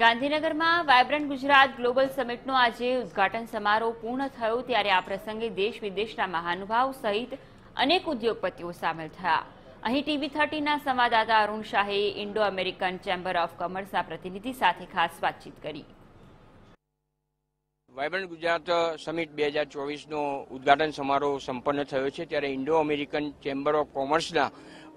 ગાંધીનગરમાં vibrant Gujarat global સમિટનો આજે ઉદઘાટન સમારોહ પૂર્ણ થયો ત્યારે આ પ્રસંગે દેશ વિદેશના મહાનુભાવ સહિત અનેક ઉદ્યોગપતિઓ સામેલ થયા અહીં ટીવી થર્ટીના સંવાદદાતા અરુણ શાહે ઇન્ડો અમેરિકન ચેમ્બર ઓફ કોમર્સના પ્રતિનિધિ સાથે ખાસ વાતચીત કરી વાયબ્રન્ટ ગુજરાત સમિટ બે હજાર ચોવીસનો ઉદઘાટન સમારોહ સંપન્ન થયો છે ત્યારે ઇન્ડો અમેરિકન ચેમ્બર ઓફ કોમર્સના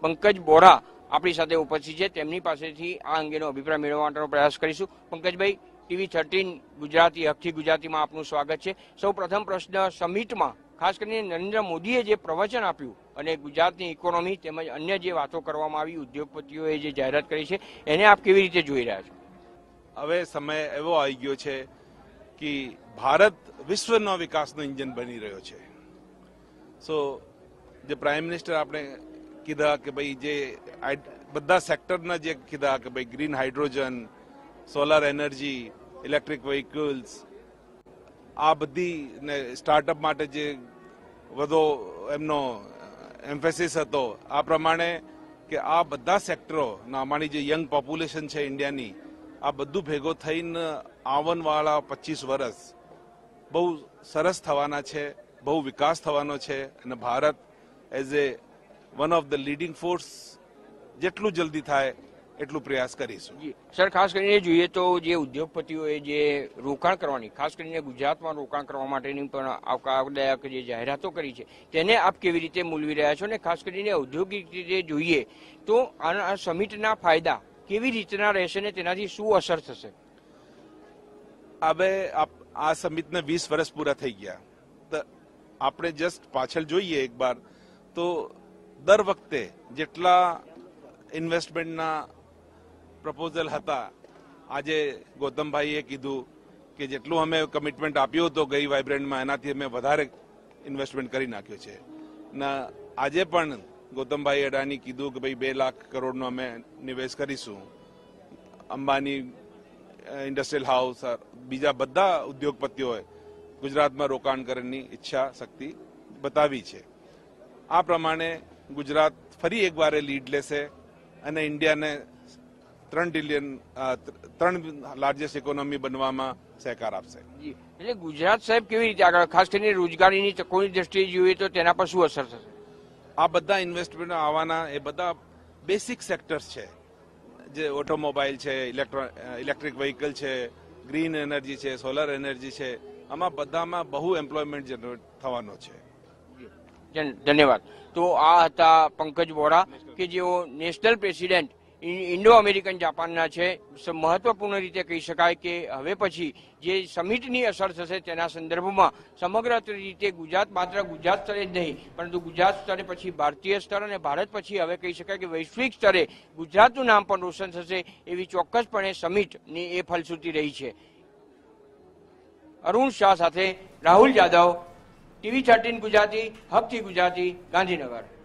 પંકજ બોરા આપણી સાથે ઉપસ્થિત છે તેમની પાસેથી આ અંગેનો અભિપ્રાય મેળવવા માટેનો પ્રયાસ કરીશું પંકજભાઈ ટીવી થર્ટીન ગુજરાતી હકથી ગુજરાતીમાં આપનું સ્વાગત છે સૌ પ્રથમ પ્રશ્ન સમિટમાં ખાસ કરીને નરેન્દ્ર મોદીએ જે પ્રવચન આપ્યું અને ગુજરાતની ઇકોનોમી તેમજ અન્ય જે વાતો કરવામાં આવી ઉદ્યોગપતિઓએ જે જાહેરાત કરી છે એને આપ કેવી રીતે જોઈ રહ્યા છો હવે સમય એવો આવી ગયો છે કે ભારત વિશ્વનો વિકાસનો ઇન્જિન બની રહ્યો છે સો જે પ્રાઇમ મિનિસ્ટર આપણે કીધા કે ભાઈ જે બધા સેક્ટરના જે કીધા કે ભાઈ green hydrogen solar energy electric vehicles આ બધી ને સ્ટાર્ટઅપ માટે જે વધુ એમનો એમ્ફેસિસ હતો આ પ્રમાણે કે આ બધા સેક્ટરોના અમારી જે યંગ પોપ્યુલેશન છે ઇન્ડિયાની આ બધું ભેગો થઈને આવનવાળા પચીસ વર્ષ બહુ સરસ થવાના છે બહુ વિકાસ થવાનો છે અને Bharat as a one of the leading force જેટલું જલ્દી થાય એટલું પ્રયાસ કરીશું સર ખાસ કરીને જોઈએ તો જે ઉદ્યોગપતિઓએ જે રોકાણ કરવાની ખાસ કરીને ગુજરાતમાં રોકાણ કરવા માટેની પણ આવકારદાયક જે જાહેરાતો કરી છે તેને આપ કેવી રીતે મૂલવી રહ્યા છો અને ખાસ કરીને ઔદ્યોગિક રીતે જોઈએ તો આ સમિટના ફાયદા કેવી રીતના રહેશે ને તેનાથી શું અસર થશે હવે આ સમિટને વીસ વર્ષ પૂરા થઈ ગયા આપણે જસ્ટ પાછળ જોઈએ એકવાર તો દર વખતે જેટલા ઇન્વેસ્ટમેન્ટના પ્રપોઝલ હતા આજે ગૌતમભાઈએ કીધું કે જેટલું અમે કમિટમેન્ટ આપ્યું હતું ગઈ વાઇબ્રન્ટમાં એનાથી અમે વધારે ઇન્વેસ્ટમેન્ટ કરી નાખ્યું છે ને આજે પણ ગૌતમભાઈ અડાણી કીધું કે ભાઈ બે લાખ કરોડનો અમે નિવેશ કરીશું અંબાની ઇન્ડસ્ટ્રીયલ હાઉસ બીજા બધા ઉદ્યોગપતિઓએ ગુજરાતમાં રોકાણ કરવાની ઈચ્છા શક્તિ બતાવી છે આ પ્રમાણે ગુજરાત ફરી એકવાર એ લીડ લેશે અને ઇન્ડિયાને ત્રણ ટ્રિલિયન ત્રણ લાર્જેસ્ટ ઇકોનોમી બનવામાં સહકાર આપશે એટલે ગુજરાત સાહેબ કેવી રીતે આગળ ખાસ કરીને રોજગારીની તકોની દ્રષ્ટિએ જોઈએ તો તેના પર શું અસર થશે આ બધા ઇન્વેસ્ટમેન્ટ આવવાના એ બધા બેસિક સેક્ટર્સ છે જે ઓટોમોબાઈલ છે ઇલેક્ટ્રો ઇલેક્ટ્રિક વ્હીકલ છે ગ્રીન એનર્જી છે સોલર એનર્જી છે આમાં બધામાં બહુ એમ્પ્લોયમેન્ટ જનરેટ થવાનો છે ધન્યવાદ તો આ હતા પંકજ વોરા કે જેઓ નેશનલ પ્રેસિડેન્ટ ઇન્ડો અમેરિકન જાપાનના છે મહત્વપૂર્ણ રીતે કહી શકાય કે હવે પછી જે સમિટની અસર થશે તેના સંદર્ભમાં સમગ્ર રીતે ગુજરાત માત્ર ગુજરાત સ્તરે જ નહીં પરંતુ ગુજરાત સ્તરે પછી ભારતીય સ્તર અને ભારત પછી હવે કહી શકાય કે વૈશ્વિક સ્તરે ગુજરાતનું નામ પણ રોશન થશે એવી ચોક્કસપણે સમિટની એ ફલશ્રુતિ રહી છે અરુણ શાહ સાથે રાહુલ જાદવ ટીવી થર્ટીન ગુજરાતી હબથી ગુજરાતી ગાંધીનગર